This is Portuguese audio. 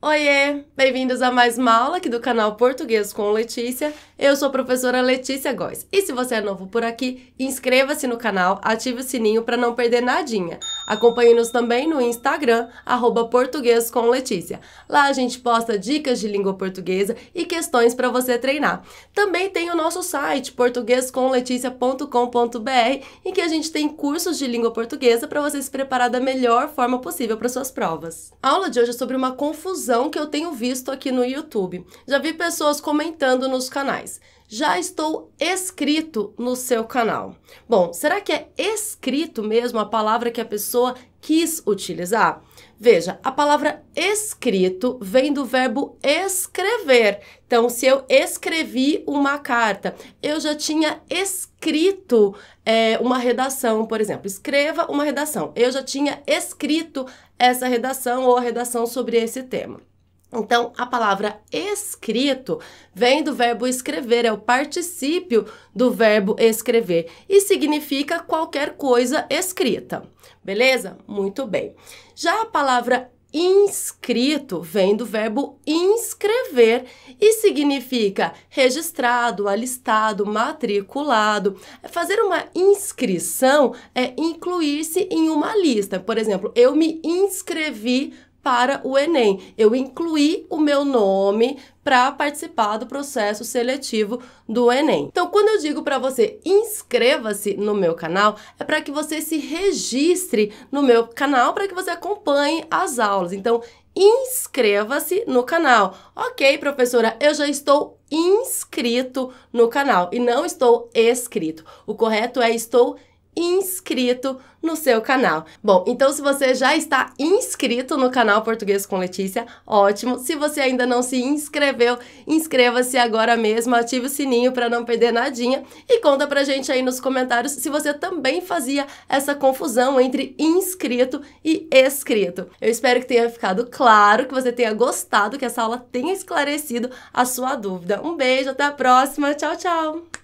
Oiê! Bem-vindos a mais uma aula aqui do canal Português com Letícia. Eu sou a professora Letícia Góes. E se você é novo por aqui, inscreva-se no canal, ative o sininho para não perder nadinha. Acompanhe-nos também no Instagram, arroba português com Letícia. Lá a gente posta dicas de língua portuguesa e questões para você treinar. Também tem o nosso site, portuguescomleticia.com.br, em que a gente tem cursos de língua portuguesa para você se preparar da melhor forma possível para suas provas. A aula de hoje é sobre uma confusão que eu tenho visto aqui no YouTube. Já vi pessoas comentando nos canais já estou escrito no seu canal. Bom, será que é escrito mesmo a palavra que a pessoa quis utilizar? Veja, a palavra escrito vem do verbo escrever. Então, se eu escrevi uma carta, eu já tinha escrito é, uma redação, por exemplo. Escreva uma redação. Eu já tinha escrito essa redação ou a redação sobre esse tema. Então, a palavra escrito vem do verbo escrever, é o particípio do verbo escrever e significa qualquer coisa escrita. Beleza? Muito bem. Já a palavra inscrito vem do verbo inscrever e significa registrado, alistado, matriculado. Fazer uma inscrição é incluir-se em uma lista. Por exemplo, eu me inscrevi para o Enem. Eu incluí o meu nome para participar do processo seletivo do Enem. Então, quando eu digo para você inscreva-se no meu canal, é para que você se registre no meu canal para que você acompanhe as aulas. Então, inscreva-se no canal. Ok, professora, eu já estou inscrito no canal e não estou escrito. O correto é estou inscrito inscrito no seu canal. Bom, então se você já está inscrito no canal Português com Letícia, ótimo. Se você ainda não se inscreveu, inscreva-se agora mesmo, ative o sininho para não perder nadinha e conta pra gente aí nos comentários se você também fazia essa confusão entre inscrito e escrito. Eu espero que tenha ficado claro, que você tenha gostado, que essa aula tenha esclarecido a sua dúvida. Um beijo, até a próxima. Tchau, tchau.